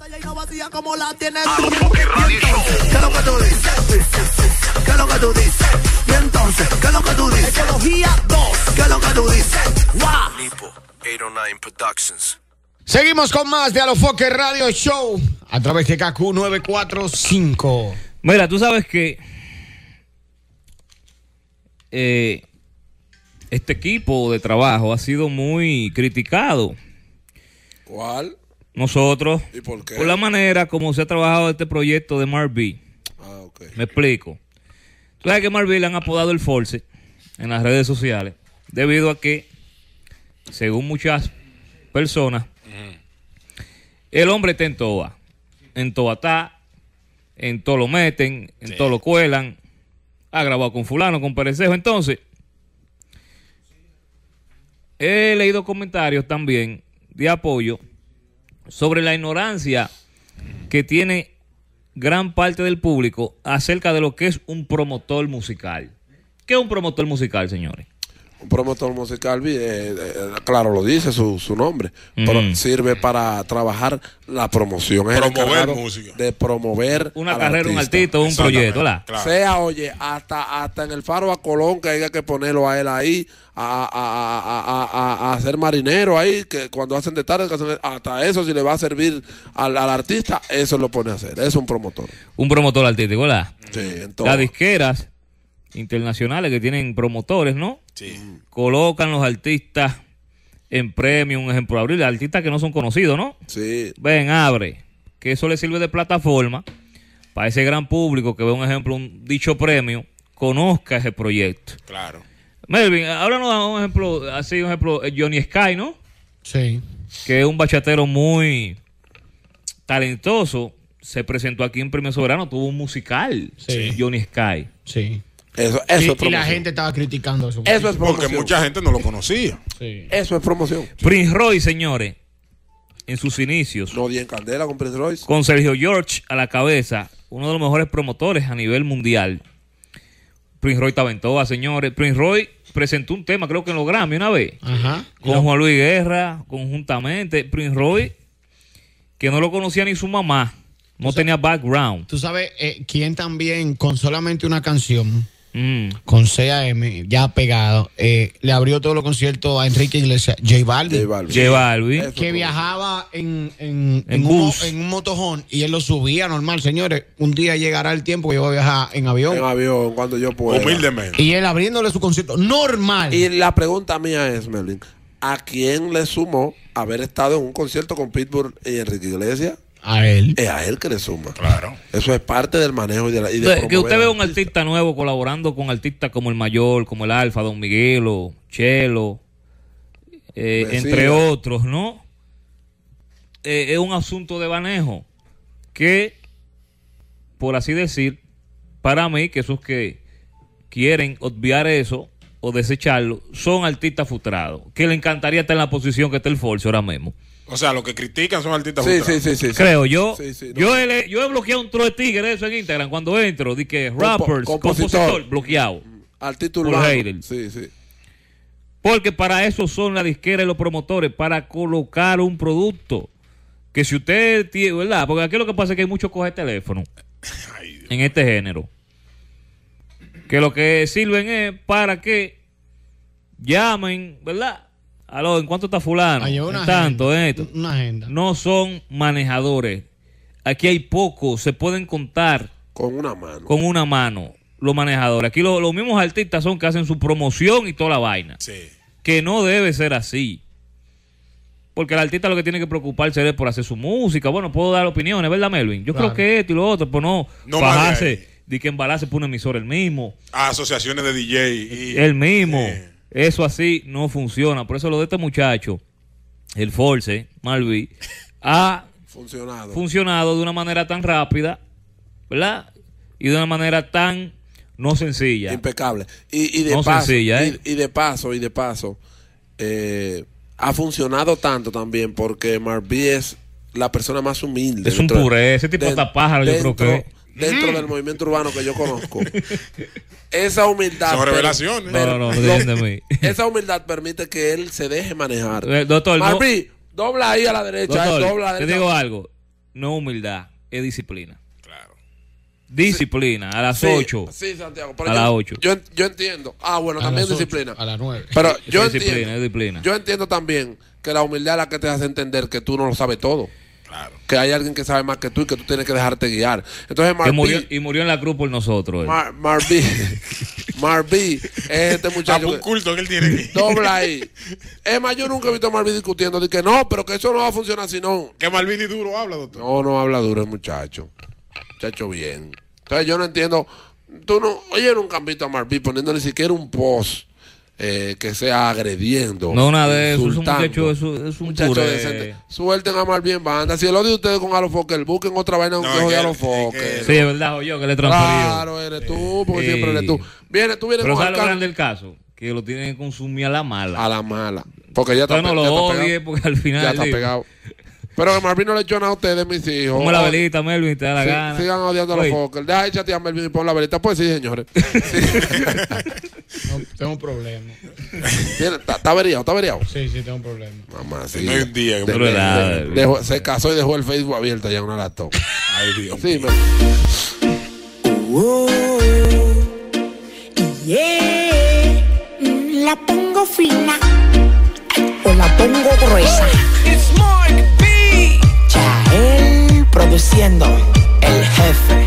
pantalla Radio no como la ¿Qué es lo que tú dices? ¿Qué es lo que tú dices? Y entonces, ¿qué es lo que tú dices? Ecología 2. ¿Qué es lo que tú dices? ¡Wow! Lipo, 809 Productions. Seguimos con más de Alofoque Radio Show a través de KQ945. Mira, tú sabes que eh, este equipo de trabajo ha sido muy criticado. ¿Cuál? Nosotros. por la manera como se ha trabajado este proyecto de Marby. Ah, Me explico. Tú sabes que Marby le han apodado el Force en las redes sociales debido a que, según muchas personas, el hombre está en toba En toa está, en todo lo meten, en todo lo cuelan, ha grabado con fulano, con perecejo. Entonces, he leído comentarios también de apoyo sobre la ignorancia que tiene gran parte del público acerca de lo que es un promotor musical. ¿Qué es un promotor musical, señores? un promotor musical, eh, eh, claro, lo dice su, nombre, pero mm. sirve para trabajar la promoción. Es promover música. De promover. Una carrera, un artista, un proyecto. ¿verdad? Sea, oye, hasta, hasta en el faro a Colón que haya que ponerlo a él ahí, a, a, ser marinero ahí, que cuando hacen de tarde, hasta eso, si le va a servir al, al artista, eso lo pone a hacer. Es un promotor. Un promotor artístico, ¿verdad? Sí, entonces. Las disqueras internacionales que tienen promotores, ¿no? Sí. Colocan los artistas en premio, un ejemplo, abrir artistas que no son conocidos, ¿no? Sí. Ven, abre, que eso le sirve de plataforma para ese gran público que ve un ejemplo, un dicho premio, conozca ese proyecto. Claro. Melvin, ahora nos da un ejemplo, así un ejemplo, eh, Johnny Sky, ¿no? Sí. Que es un bachatero muy talentoso, se presentó aquí en Premio Soberano, tuvo un musical, Johnny Sky. Sí. Eso, y, la gente estaba criticando eso. Eso es Porque mucha gente no lo conocía. Eso es promoción. Prince Roy, señores, en sus inicios. No, en Candela con Prince Royce. Con Sergio George a la cabeza, uno de los mejores promotores a nivel mundial. Prince Roy estaba en todas, señores. Prince Roy presentó un tema, creo que en los Grammy una vez. Ajá. Con Juan Luis Guerra, conjuntamente. Prince Roy, que no lo conocía ni su mamá. No tenía background. Tú sabes eh, quién también, con solamente una canción, Mm. con CAM ya pegado, eh, le abrió todos los conciertos a Enrique Iglesias, J Balvin. Que viajaba en, en, en, un, motojón y él lo subía normal, señores. Un día llegará el tiempo que yo voy a viajar en avión. En avión, cuando yo pueda. Humildemente. Y él abriéndole su concierto normal. Y la pregunta mía es, Melvin, ¿a quién le sumó haber estado en un concierto con Pittsburgh y Enrique Iglesias? a él. Es a él que le suma. Claro. Eso es parte del manejo y de la. Y que usted ve un artista. nuevo colaborando con artistas como el Mayor, como el Alfa, Don Miguelo, Chelo, eh, pues entre otros, ¿no? Eh, es un asunto de manejo que, por así decir, para mí, que esos que quieren obviar eso o desecharlo, son artistas frustrados, que le encantaría estar en la posición que está el Force ahora mismo. O sea, lo que critican son artistas sí, sí, sí, sí, Creo, yo yo, he, bloqueado un tro de tigre eso en Instagram cuando entro. Di que rappers, compositor, bloqueado. Mm, al título Sí, sí. Porque para eso son la disquera y los promotores, para colocar un producto. Que si usted tiene, ¿verdad? Porque aquí lo que pasa es que hay muchos coge teléfono en este género. Que lo que sirven es para que llamen, ¿verdad? aló, ¿en cuánto está fulano? tanto, agenda. No son manejadores. Aquí hay pocos, se pueden contar. Con una mano. Con una mano, los manejadores. Aquí los mismos artistas son que hacen su promoción y toda la vaina. Sí. Que no debe ser así. Porque el artista lo que tiene que preocuparse es por hacer su música. Bueno, puedo dar opiniones, ¿verdad, Melvin? Yo creo que esto y lo otro, pues no, no di de que embalase por un emisor el mismo. A asociaciones de DJ. Y, el mismo. Eso así no funciona. Por eso lo de este muchacho, el Force, Malvi, ha funcionado. funcionado de una manera tan rápida, ¿verdad? Y de una manera tan no sencilla. Impecable. Y, de paso, ¿eh? y, de paso, y de paso, eh, ha funcionado tanto también porque Marví es la persona más humilde. Es un puré, ese tipo de, está yo creo que dentro del movimiento urbano que yo conozco. esa humildad. No, no, no, Esa humildad permite que él se deje manejar. Eh, doctor, dobla ahí a la derecha. Te digo algo. No humildad, es disciplina. Claro. Disciplina, a las 8. Sí, Santiago. a las 8. Yo, entiendo. Ah, bueno, también disciplina. A las 9. Pero disciplina, entiendo. Yo entiendo también que la humildad es la que te hace entender que tú no lo sabes todo. Que hay alguien que sabe más que tú y que tú tienes que dejarte guiar. Entonces, y murió en la cruz por nosotros. Eh. Mar, Marby, este muchacho. un culto que él tiene Dobla ahí. Es más, yo nunca he visto a Marby discutiendo. De que no, pero que eso no va a funcionar si no. Que Marby ni duro habla, doctor. No, no habla duro el muchacho. Muchacho bien. Entonces, yo no entiendo. Tú no, oye, nunca han visto a Marby poniendo ni siquiera un post eh, que sea agrediendo. No, nada de eso. Es un muchacho, es un, es un muchacho decente. Suelten a mal bien banda. Si el odio de ustedes con Alofoker, busquen otra vaina no, que a Alofoker. Sí, es verdad, yo que le transferí. Claro, eres tú, porque siempre eres tú. Viene, tú vienes Pero lo grande del caso? Que lo tienen que consumir a la mala. A la mala. Porque ya está, pegado porque al final. Ya está pegado. Pero que Marvin no le echó nada a ustedes, mis hijos. Pongo la velita, Melvin, te da la gana. Sigan odiando a los focos. Deja de a Melvin y pon la velita. Pues sí, señores. tengo un problema. ¿Está averiado? ¿Está averiado? Sí, sí, tengo un problema. Mamá, sí. No hay un día que Se casó y dejó el Facebook abierto ya una laptop. Ay, Dios Sí, me... Yeah, la pongo fina o pues la pongo gruesa. It's siendo el jefe.